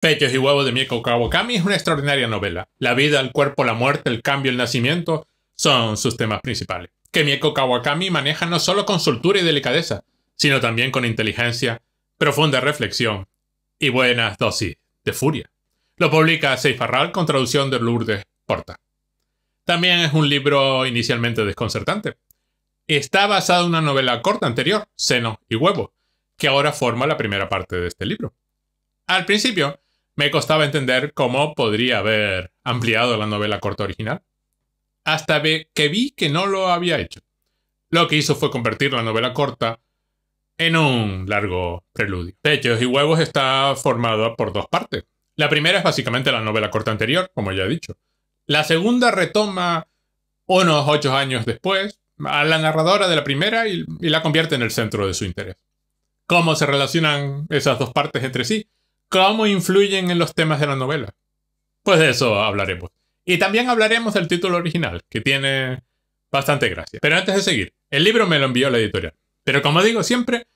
Pechos y huevos de Mieko Kawakami es una extraordinaria novela. La vida, el cuerpo, la muerte, el cambio, el nacimiento son sus temas principales, que Mieko Kawakami maneja no solo con soltura y delicadeza, sino también con inteligencia, profunda reflexión y buenas dosis de furia. Lo publica Seifarral con traducción de Lourdes Porta. También es un libro inicialmente desconcertante. Está basado en una novela corta anterior, Seno y Huevo, que ahora forma la primera parte de este libro. Al principio, me costaba entender cómo podría haber ampliado la novela corta original, hasta que vi que no lo había hecho. Lo que hizo fue convertir la novela corta en un largo preludio. Pechos y huevos está formado por dos partes. La primera es básicamente la novela corta anterior, como ya he dicho. La segunda retoma unos ocho años después a la narradora de la primera y la convierte en el centro de su interés. ¿Cómo se relacionan esas dos partes entre sí? cómo influyen en los temas de la novela. Pues de eso hablaremos. Y también hablaremos del título original, que tiene bastante gracia. Pero antes de seguir, el libro me lo envió la editorial. Pero como digo siempre,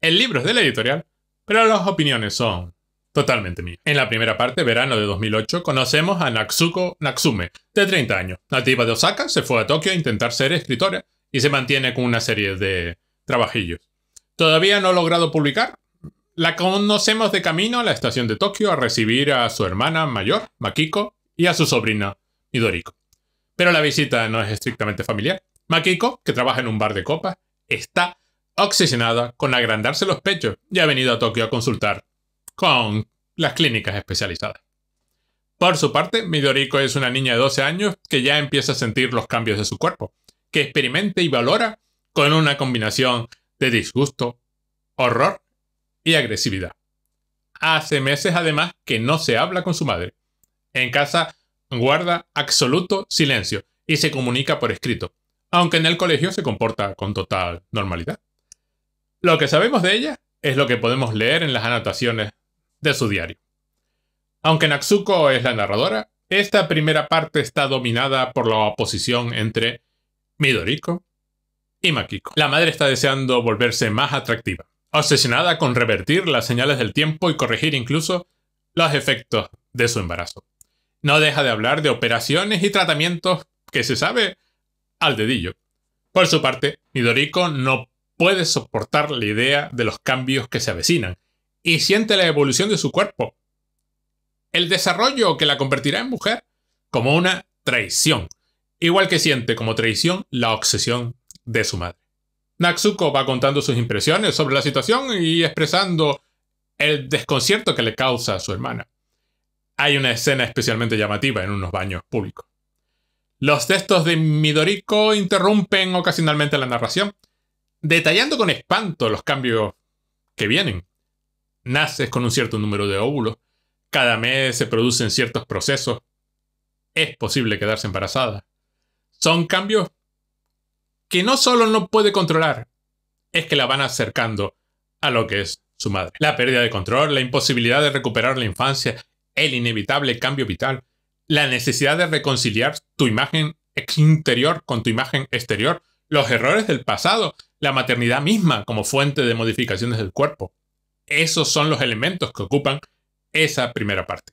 el libro es de la editorial, pero las opiniones son totalmente mías. En la primera parte, verano de 2008, conocemos a Natsuko Natsume, de 30 años. Nativa de Osaka, se fue a Tokio a intentar ser escritora y se mantiene con una serie de trabajillos. Todavía no ha logrado publicar, la conocemos de camino a la estación de Tokio a recibir a su hermana mayor, Makiko, y a su sobrina, Midoriko. Pero la visita no es estrictamente familiar. Makiko, que trabaja en un bar de copas, está obsesionada con agrandarse los pechos y ha venido a Tokio a consultar con las clínicas especializadas. Por su parte, Midoriko es una niña de 12 años que ya empieza a sentir los cambios de su cuerpo, que experimenta y valora con una combinación de disgusto, horror y agresividad. Hace meses además que no se habla con su madre. En casa guarda absoluto silencio y se comunica por escrito, aunque en el colegio se comporta con total normalidad. Lo que sabemos de ella es lo que podemos leer en las anotaciones de su diario. Aunque Natsuko es la narradora, esta primera parte está dominada por la oposición entre Midoriko y Makiko. La madre está deseando volverse más atractiva, obsesionada con revertir las señales del tiempo y corregir incluso los efectos de su embarazo. No deja de hablar de operaciones y tratamientos que se sabe al dedillo. Por su parte, Midoriko no puede soportar la idea de los cambios que se avecinan y siente la evolución de su cuerpo. El desarrollo que la convertirá en mujer como una traición, igual que siente como traición la obsesión de su madre. Natsuko va contando sus impresiones sobre la situación y expresando el desconcierto que le causa a su hermana. Hay una escena especialmente llamativa en unos baños públicos. Los textos de Midoriko interrumpen ocasionalmente la narración, detallando con espanto los cambios que vienen. Naces con un cierto número de óvulos, cada mes se producen ciertos procesos, es posible quedarse embarazada. Son cambios que no solo no puede controlar, es que la van acercando a lo que es su madre. La pérdida de control, la imposibilidad de recuperar la infancia, el inevitable cambio vital, la necesidad de reconciliar tu imagen interior con tu imagen exterior, los errores del pasado, la maternidad misma como fuente de modificaciones del cuerpo. Esos son los elementos que ocupan esa primera parte.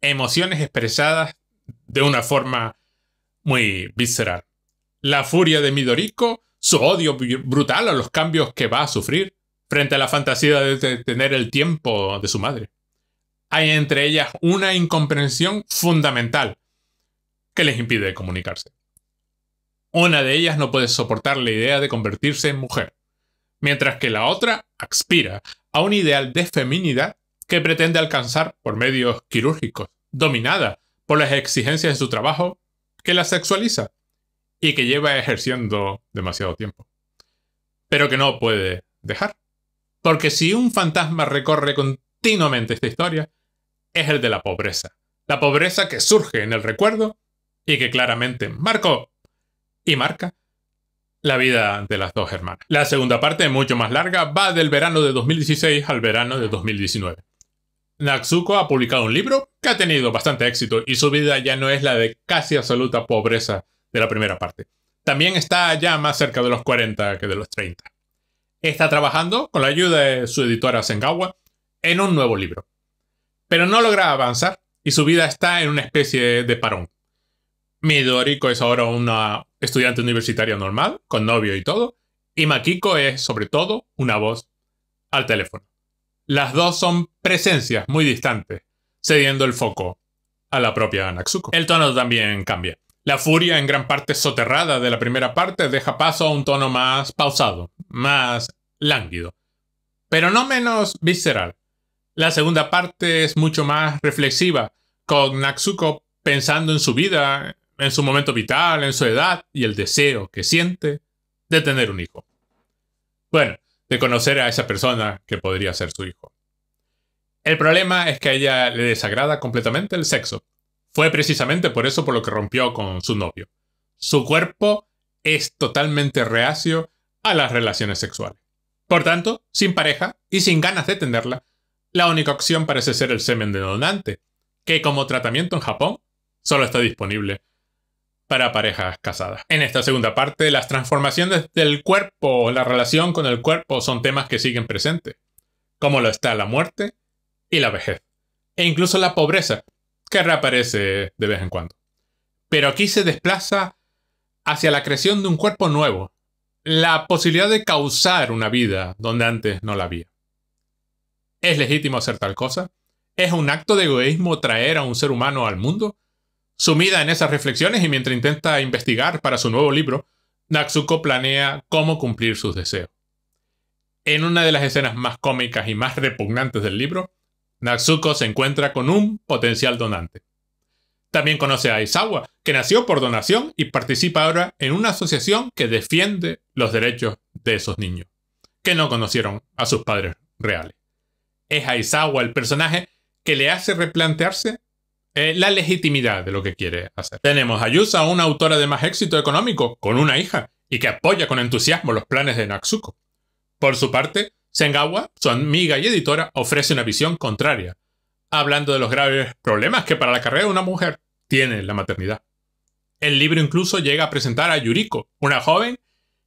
Emociones expresadas de una forma muy visceral la furia de Midoriko, su odio brutal a los cambios que va a sufrir, frente a la fantasía de tener el tiempo de su madre. Hay entre ellas una incomprensión fundamental que les impide comunicarse. Una de ellas no puede soportar la idea de convertirse en mujer, mientras que la otra aspira a un ideal de feminidad que pretende alcanzar por medios quirúrgicos, dominada por las exigencias de su trabajo que la sexualiza y que lleva ejerciendo demasiado tiempo. Pero que no puede dejar. Porque si un fantasma recorre continuamente esta historia, es el de la pobreza. La pobreza que surge en el recuerdo y que claramente marcó y marca la vida de las dos hermanas. La segunda parte, mucho más larga, va del verano de 2016 al verano de 2019. Natsuko ha publicado un libro que ha tenido bastante éxito y su vida ya no es la de casi absoluta pobreza de la primera parte. También está ya más cerca de los 40 que de los 30. Está trabajando, con la ayuda de su editora Sengawa, en un nuevo libro. Pero no logra avanzar y su vida está en una especie de parón. Midoriko es ahora una estudiante universitaria normal, con novio y todo, y Makiko es, sobre todo, una voz al teléfono. Las dos son presencias muy distantes, cediendo el foco a la propia Natsuko. El tono también cambia. La furia, en gran parte soterrada de la primera parte, deja paso a un tono más pausado, más lánguido, pero no menos visceral. La segunda parte es mucho más reflexiva, con Natsuko pensando en su vida, en su momento vital, en su edad y el deseo que siente de tener un hijo. Bueno, de conocer a esa persona que podría ser su hijo. El problema es que a ella le desagrada completamente el sexo, fue precisamente por eso por lo que rompió con su novio. Su cuerpo es totalmente reacio a las relaciones sexuales. Por tanto, sin pareja y sin ganas de tenerla, la única opción parece ser el semen de donante, que como tratamiento en Japón solo está disponible para parejas casadas. En esta segunda parte, las transformaciones del cuerpo o la relación con el cuerpo son temas que siguen presentes, como lo está la muerte y la vejez, e incluso la pobreza, que reaparece de vez en cuando. Pero aquí se desplaza hacia la creación de un cuerpo nuevo, la posibilidad de causar una vida donde antes no la había. ¿Es legítimo hacer tal cosa? ¿Es un acto de egoísmo traer a un ser humano al mundo? Sumida en esas reflexiones y mientras intenta investigar para su nuevo libro, Natsuko planea cómo cumplir sus deseos. En una de las escenas más cómicas y más repugnantes del libro, Natsuko se encuentra con un potencial donante. También conoce a Aizawa, que nació por donación y participa ahora en una asociación que defiende los derechos de esos niños, que no conocieron a sus padres reales. Es Aizawa el personaje que le hace replantearse eh, la legitimidad de lo que quiere hacer. Tenemos a Yusa, una autora de más éxito económico, con una hija, y que apoya con entusiasmo los planes de Natsuko. Por su parte, Sengawa, su amiga y editora, ofrece una visión contraria, hablando de los graves problemas que para la carrera de una mujer tiene la maternidad. El libro incluso llega a presentar a Yuriko, una joven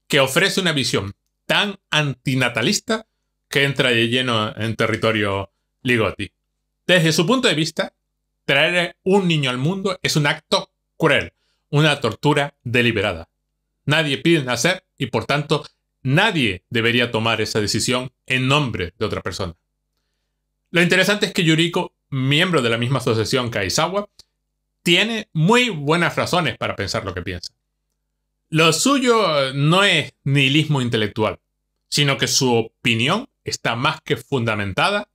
que ofrece una visión tan antinatalista que entra de lleno en territorio ligoti. Desde su punto de vista, traer un niño al mundo es un acto cruel, una tortura deliberada. Nadie pide nacer y por tanto Nadie debería tomar esa decisión en nombre de otra persona. Lo interesante es que Yuriko, miembro de la misma asociación Aizawa, tiene muy buenas razones para pensar lo que piensa. Lo suyo no es nihilismo intelectual, sino que su opinión está más que fundamentada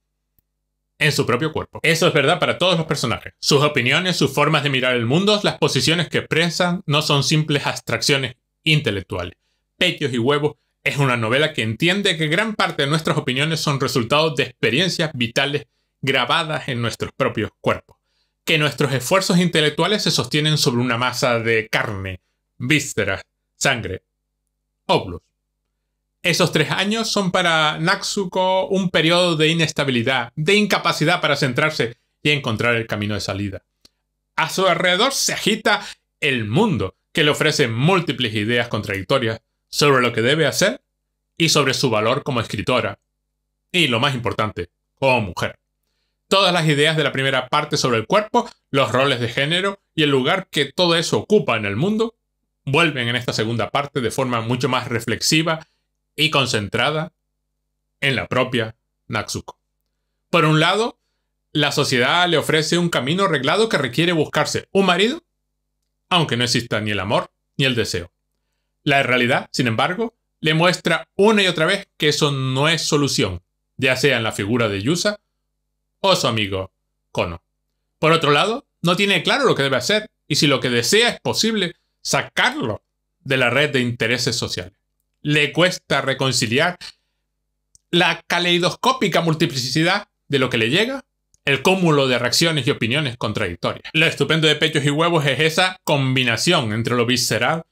en su propio cuerpo. Eso es verdad para todos los personajes. Sus opiniones, sus formas de mirar el mundo, las posiciones que expresan no son simples abstracciones intelectuales. Pechos y huevos es una novela que entiende que gran parte de nuestras opiniones son resultados de experiencias vitales grabadas en nuestros propios cuerpos, que nuestros esfuerzos intelectuales se sostienen sobre una masa de carne, vísceras, sangre, óvulos. Esos tres años son para Natsuko un periodo de inestabilidad, de incapacidad para centrarse y encontrar el camino de salida. A su alrededor se agita el mundo, que le ofrece múltiples ideas contradictorias sobre lo que debe hacer y sobre su valor como escritora. Y lo más importante, como mujer. Todas las ideas de la primera parte sobre el cuerpo, los roles de género y el lugar que todo eso ocupa en el mundo, vuelven en esta segunda parte de forma mucho más reflexiva y concentrada en la propia Natsuko. Por un lado, la sociedad le ofrece un camino arreglado que requiere buscarse un marido, aunque no exista ni el amor ni el deseo. La realidad, sin embargo, le muestra una y otra vez que eso no es solución, ya sea en la figura de Yusa o su amigo Kono. Por otro lado, no tiene claro lo que debe hacer y si lo que desea es posible, sacarlo de la red de intereses sociales. Le cuesta reconciliar la caleidoscópica multiplicidad de lo que le llega, el cúmulo de reacciones y opiniones contradictorias. Lo estupendo de Pechos y Huevos es esa combinación entre lo visceral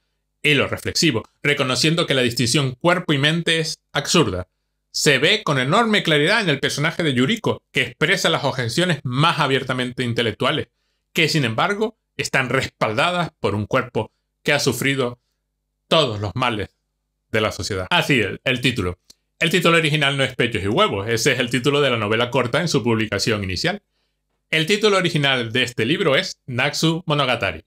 y lo reflexivo, reconociendo que la distinción cuerpo y mente es absurda. Se ve con enorme claridad en el personaje de Yuriko, que expresa las objeciones más abiertamente intelectuales, que sin embargo están respaldadas por un cuerpo que ha sufrido todos los males de la sociedad. Así el título. El título original no es Pechos y Huevos, ese es el título de la novela corta en su publicación inicial. El título original de este libro es Natsu Monogatari.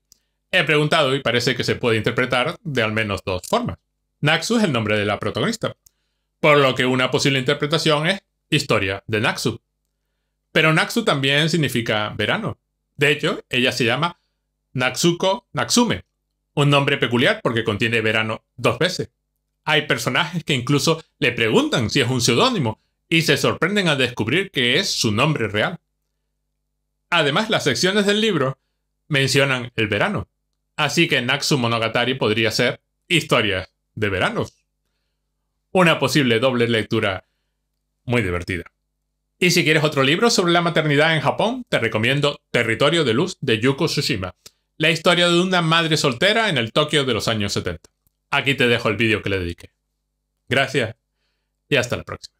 He preguntado y parece que se puede interpretar de al menos dos formas. Naxu es el nombre de la protagonista, por lo que una posible interpretación es historia de Naxu. Pero Naxu también significa verano. De hecho, ella se llama Naxuko Naxume, un nombre peculiar porque contiene verano dos veces. Hay personajes que incluso le preguntan si es un seudónimo y se sorprenden al descubrir que es su nombre real. Además, las secciones del libro mencionan el verano, Así que Naksu Monogatari podría ser historias de veranos. Una posible doble lectura muy divertida. Y si quieres otro libro sobre la maternidad en Japón, te recomiendo Territorio de Luz de Yuko Tsushima, la historia de una madre soltera en el Tokio de los años 70. Aquí te dejo el vídeo que le dediqué. Gracias y hasta la próxima.